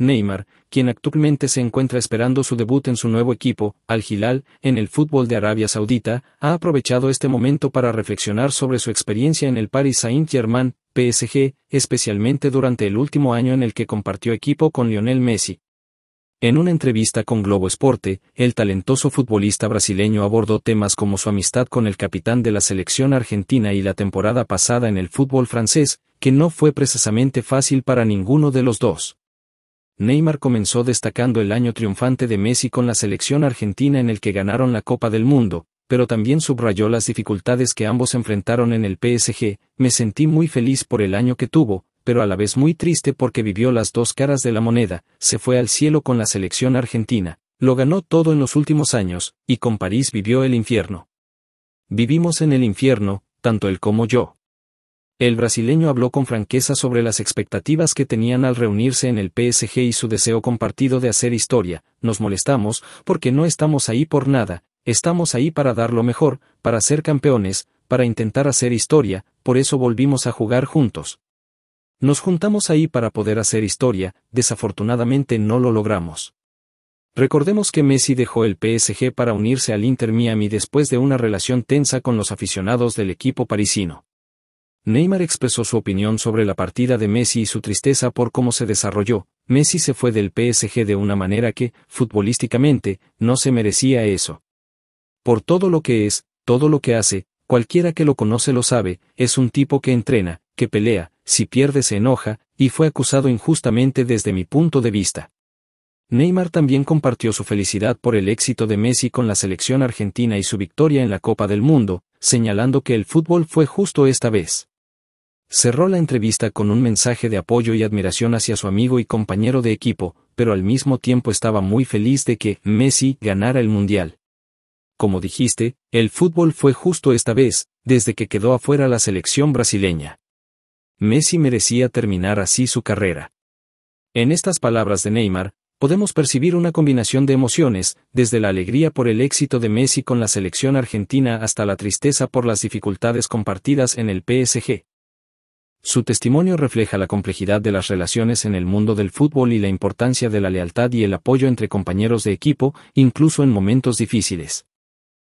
Neymar, quien actualmente se encuentra esperando su debut en su nuevo equipo, Al Hilal, en el fútbol de Arabia Saudita, ha aprovechado este momento para reflexionar sobre su experiencia en el Paris Saint-Germain, PSG, especialmente durante el último año en el que compartió equipo con Lionel Messi. En una entrevista con Globo Esporte, el talentoso futbolista brasileño abordó temas como su amistad con el capitán de la selección argentina y la temporada pasada en el fútbol francés, que no fue precisamente fácil para ninguno de los dos. Neymar comenzó destacando el año triunfante de Messi con la selección argentina en el que ganaron la Copa del Mundo, pero también subrayó las dificultades que ambos enfrentaron en el PSG, me sentí muy feliz por el año que tuvo, pero a la vez muy triste porque vivió las dos caras de la moneda, se fue al cielo con la selección argentina, lo ganó todo en los últimos años, y con París vivió el infierno. Vivimos en el infierno, tanto él como yo. El brasileño habló con franqueza sobre las expectativas que tenían al reunirse en el PSG y su deseo compartido de hacer historia. Nos molestamos, porque no estamos ahí por nada, estamos ahí para dar lo mejor, para ser campeones, para intentar hacer historia, por eso volvimos a jugar juntos. Nos juntamos ahí para poder hacer historia, desafortunadamente no lo logramos. Recordemos que Messi dejó el PSG para unirse al Inter Miami después de una relación tensa con los aficionados del equipo parisino. Neymar expresó su opinión sobre la partida de Messi y su tristeza por cómo se desarrolló. Messi se fue del PSG de una manera que, futbolísticamente, no se merecía eso. Por todo lo que es, todo lo que hace, cualquiera que lo conoce lo sabe, es un tipo que entrena, que pelea, si pierde se enoja, y fue acusado injustamente desde mi punto de vista. Neymar también compartió su felicidad por el éxito de Messi con la selección argentina y su victoria en la Copa del Mundo, señalando que el fútbol fue justo esta vez. Cerró la entrevista con un mensaje de apoyo y admiración hacia su amigo y compañero de equipo, pero al mismo tiempo estaba muy feliz de que Messi ganara el Mundial. Como dijiste, el fútbol fue justo esta vez, desde que quedó afuera la selección brasileña. Messi merecía terminar así su carrera. En estas palabras de Neymar, podemos percibir una combinación de emociones, desde la alegría por el éxito de Messi con la selección argentina hasta la tristeza por las dificultades compartidas en el PSG. Su testimonio refleja la complejidad de las relaciones en el mundo del fútbol y la importancia de la lealtad y el apoyo entre compañeros de equipo, incluso en momentos difíciles.